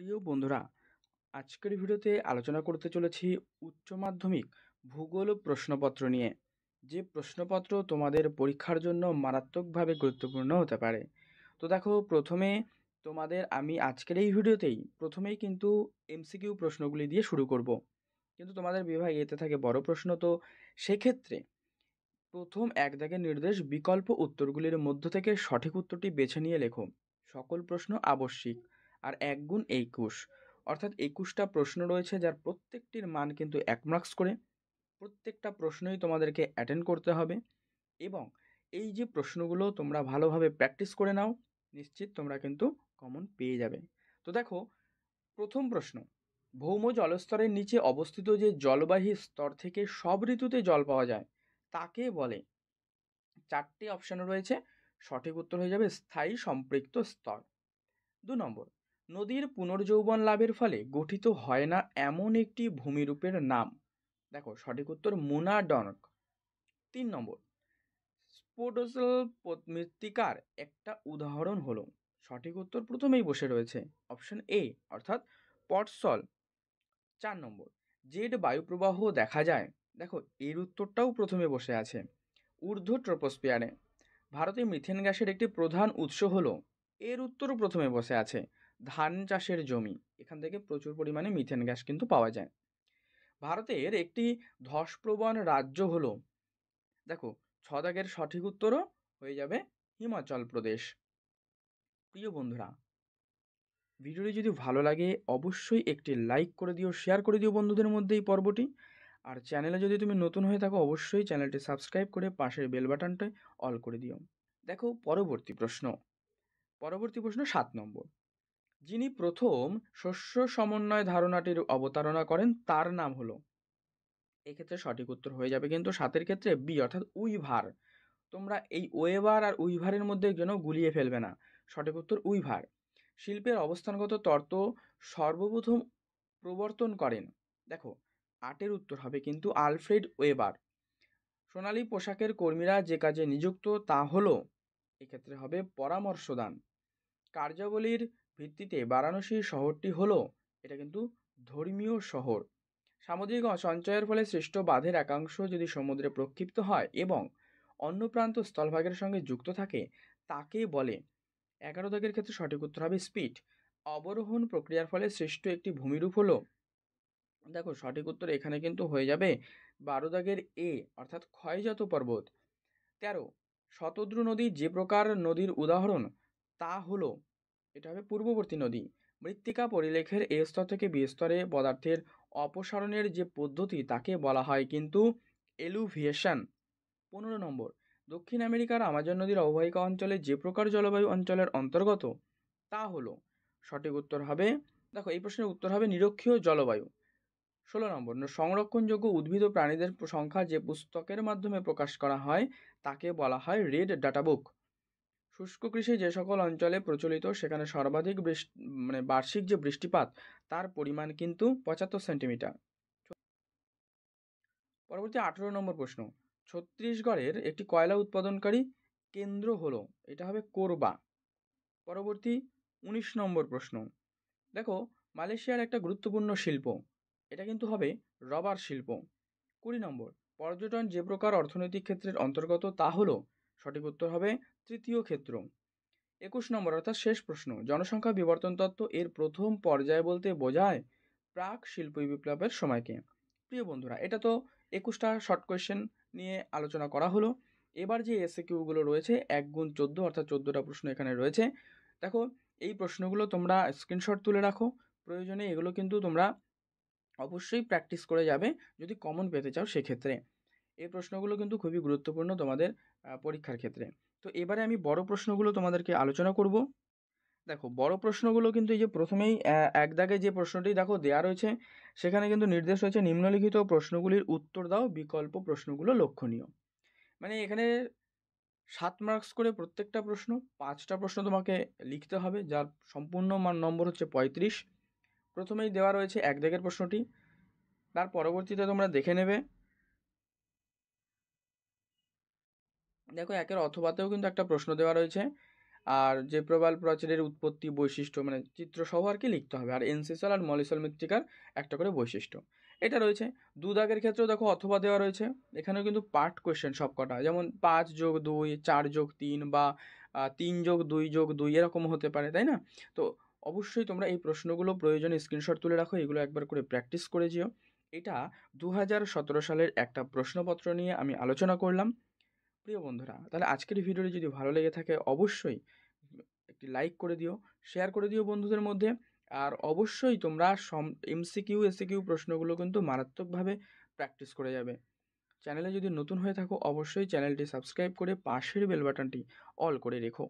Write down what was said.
প্রিয় বন্ধুরা আজকের ভিডিওতে আলোচনা করতে চলেছি উচ্চ মাধ্যমিক ভূগোল প্রশ্নপত্র নিয়ে যে প্রশ্নপত্র তোমাদের পরীক্ষার জন্য মারাত্মকভাবে গুরুত্বপূর্ণ হতে পারে তো দেখো প্রথমে তোমাদের আমি আজকের এই ভিডিওতেই প্রথমেই কিন্তু এমসিকিউ প্রশ্নগুলি দিয়ে শুরু করব কিন্তু তোমাদের বিভাগে এতে থাকে বড় প্রশ্ন তো সেক্ষেত্রে প্রথম এক নির্দেশ বিকল্প উত্তরগুলির মধ্য থেকে সঠিক উত্তরটি বেছে নিয়ে লেখো সকল প্রশ্ন আবশ্যিক আর এক গুণ একুশ অর্থাৎ একুশটা প্রশ্ন রয়েছে যার প্রত্যেকটির মান কিন্তু এক মার্কস করে প্রত্যেকটা প্রশ্নই তোমাদেরকে অ্যাটেন্ড করতে হবে এবং এই যে প্রশ্নগুলো তোমরা ভালোভাবে প্র্যাকটিস করে নাও নিশ্চিত তোমরা কিন্তু কমন পেয়ে যাবে তো দেখো প্রথম প্রশ্ন ভৌম জলস্তরের নিচে অবস্থিত যে জলবাহী স্তর থেকে সব ঋতুতে জল পাওয়া যায় তাকে বলে চারটি অপশান রয়েছে সঠিক উত্তর হয়ে যাবে স্থায়ী সম্পৃক্ত স্তর দু নম্বর নদীর পুনর্যৌবন লাভের ফলে গঠিত হয় না এমন একটি ভূমিরূপের নাম দেখো সঠিক উত্তর মোনাডনক তিন নম্বর স্পোডোসল মৃত্তিকার একটা উদাহরণ হলো সঠিক উত্তর প্রথমেই বসে রয়েছে অপশন এ অর্থাৎ পটসল চার নম্বর জেড বায়ুপ্রবাহ দেখা যায় দেখো এর উত্তরটাও প্রথমে বসে আছে ঊর্ধ্ব ট্রোপোস্পিয়ারে ভারতে মিথেন গ্যাসের একটি প্রধান উৎস হলো এর উত্তরও প্রথমে বসে আছে ধান চাষের জমি এখান থেকে প্রচুর পরিমাণে মিথেন গ্যাস কিন্তু পাওয়া যায় ভারতের একটি ধসপ্রবণ রাজ্য হল দেখো ছদাগের সঠিক উত্তরও হয়ে যাবে হিমাচল প্রদেশ প্রিয় বন্ধুরা ভিডিওটি যদি ভালো লাগে অবশ্যই একটি লাইক করে দিও শেয়ার করে দিও বন্ধুদের মধ্যে এই পর্বটি আর চ্যানেলে যদি তুমি নতুন হয়ে থাকো অবশ্যই চ্যানেলটি সাবস্ক্রাইব করে পাশের বেল বাটনটায় অল করে দিও দেখো পরবর্তী প্রশ্ন পরবর্তী প্রশ্ন সাত নম্বর যিনি প্রথম শস্য সমন্বয় ধারণাটির অবতারণা করেন তার নাম হলো এক্ষেত্রে সঠিক উত্তর হয়ে যাবে কিন্তু সাতের ক্ষেত্রে বি অর্থাৎ উইভার তোমরা এই ওয়েভার আর উইভারের মধ্যে যেন গুলিয়ে ফেলবে না সঠিক উত্তর উইভার শিল্পের অবস্থানগত তর্ক সর্বপ্রথম প্রবর্তন করেন দেখো আটের উত্তর হবে কিন্তু আলফ্রেড ওয়েবার সোনালী পোশাকের কর্মীরা যে কাজে নিযুক্ত তা হলো এক্ষেত্রে হবে পরামর্শদান কার্যাবলীর ভিত্তিতে বারাণসী শহরটি হলো এটা কিন্তু ধর্মীয় শহর সামুদ্রিক সঞ্চয়ের ফলে সৃষ্ট বাঁধের একাংশ যদি সমুদ্রে প্রক্ষিপ্ত হয় এবং অন্য প্রান্ত স্থলভাগের সঙ্গে যুক্ত থাকে তাকে বলে এগারো দাগের ক্ষেত্রে সঠিক উত্তর হবে স্পিড অবরোহণ প্রক্রিয়ার ফলে সৃষ্ট একটি ভূমিরূপ হলো দেখো সঠিক উত্তর এখানে কিন্তু হয়ে যাবে বারো দাগের এ অর্থাৎ ক্ষয়জাত পর্বত তেরো শতদ্রু নদী যে প্রকার নদীর উদাহরণ তা হলো এটা হবে পূর্ববর্তী নদী মৃত্তিকা পরিলেখের এ স্তর থেকে বি স্তরে পদার্থের অপসারণের যে পদ্ধতি তাকে বলা হয় কিন্তু এলুভিয়েশন পনেরো নম্বর দক্ষিণ আমেরিকার আমাজন নদীর অববাহিকা অঞ্চলে যে প্রকার জলবায়ু অঞ্চলের অন্তর্গত তা হলো সঠিক উত্তর হবে দেখো এই প্রশ্নের উত্তর হবে নিরক্ষীয় জলবায়ু ষোলো নম্বর সংরক্ষণযোগ্য উদ্ভিদ ও প্রাণীদের সংখ্যা যে পুস্তকের মাধ্যমে প্রকাশ করা হয় তাকে বলা হয় রেড ডাটা বুক শুষ্ক কৃষি যে সকল অঞ্চলে প্রচলিত সেখানে সর্বাধিক বৃষ্টি মানে বার্ষিক যে বৃষ্টিপাত তার পরিমাণ কিন্তু পঁচাত্তর সেন্টিমিটার পরবর্তী আঠেরো নম্বর প্রশ্ন ছত্তিশগড়ের একটি কয়লা উৎপাদনকারী কেন্দ্র হল এটা হবে কোরবা পরবর্তী উনিশ নম্বর প্রশ্ন দেখো মালয়েশিয়ার একটা গুরুত্বপূর্ণ শিল্প এটা কিন্তু হবে রবার শিল্প কুড়ি নম্বর পর্যটন যে প্রকার অর্থনৈতিক ক্ষেত্রের অন্তর্গত তা হলো সঠিক উত্তর হবে তৃতীয় ক্ষেত্র একুশ নম্বর অর্থাৎ শেষ প্রশ্ন জনসংখ্যা বিবর্তন তত্ত্ব এর প্রথম পর্যায় বলতে বোঝায় প্রাক শিল্প বিপ্লবের সময়কে প্রিয় বন্ধুরা এটা তো একুশটা শর্ট কোয়েশ্চেন নিয়ে আলোচনা করা হলো এবার যে এসএ কিউগুলো রয়েছে এক গুণ চোদ্দো অর্থাৎ চোদ্দোটা প্রশ্ন এখানে রয়েছে দেখো এই প্রশ্নগুলো তোমরা স্ক্রিনশট তুলে রাখো প্রয়োজনে এগুলো কিন্তু তোমরা অবশ্যই প্র্যাকটিস করে যাবে যদি কমন পেতে চাও সেক্ষেত্রে এই প্রশ্নগুলো কিন্তু খুবই গুরুত্বপূর্ণ তোমাদের পরীক্ষার ক্ষেত্রে তো এবারে আমি বড় প্রশ্নগুলো তোমাদেরকে আলোচনা করব দেখো বড় প্রশ্নগুলো কিন্তু এই যে প্রথমেই এক দাগে যে প্রশ্নটি দেখো দেয়া রয়েছে সেখানে কিন্তু নির্দেশ রয়েছে নিম্নলিখিত প্রশ্নগুলির উত্তর দাও বিকল্প প্রশ্নগুলো লক্ষণীয় মানে এখানে সাত মার্কস করে প্রত্যেকটা প্রশ্ন পাঁচটা প্রশ্ন তোমাকে লিখতে হবে যার সম্পূর্ণ মান নম্বর হচ্ছে পঁয়ত্রিশ প্রথমেই দেওয়া রয়েছে এক দাগের প্রশ্নটি তার পরবর্তীতে তোমরা দেখে নেবে দেখো একের অথবাতেও কিন্তু একটা প্রশ্ন দেওয়া রয়েছে আর যে প্রবাল প্রাচীরের উৎপত্তি বৈশিষ্ট্য মানে চিত্রসহ আর কি লিখতে হবে আর এনসিসল আর মলিসল মৃত্তিকার একটা করে বৈশিষ্ট্য এটা রয়েছে দু দাগের ক্ষেত্রেও দেখো অথবা দেওয়া রয়েছে এখানেও কিন্তু পার্ট কোয়েশ্চেন সব কটা যেমন পাঁচ যোগ দুই চার যোগ তিন বা তিন যোগ দুই যোগ দুই এরকম হতে পারে তাই না তো অবশ্যই তোমরা এই প্রশ্নগুলো প্রয়োজনে স্ক্রিনশট তুলে রাখো এগুলো একবার করে প্র্যাকটিস করে যেও এটা দু সালের একটা প্রশ্নপত্র নিয়ে আমি আলোচনা করলাম প্রিয় বন্ধুরা তাহলে আজকের ভিডিওটি যদি ভালো লেগে থাকে অবশ্যই একটি লাইক করে দিও শেয়ার করে দিও বন্ধুদের মধ্যে আর অবশ্যই তোমরা সম এমসিকিউ এসিকিউ প্রশ্নগুলো কিন্তু মারাত্মকভাবে প্র্যাকটিস করে যাবে চ্যানেলে যদি নতুন হয়ে থাকো অবশ্যই চ্যানেলটি সাবস্ক্রাইব করে পাশের বেল বাটনটি অল করে রেখো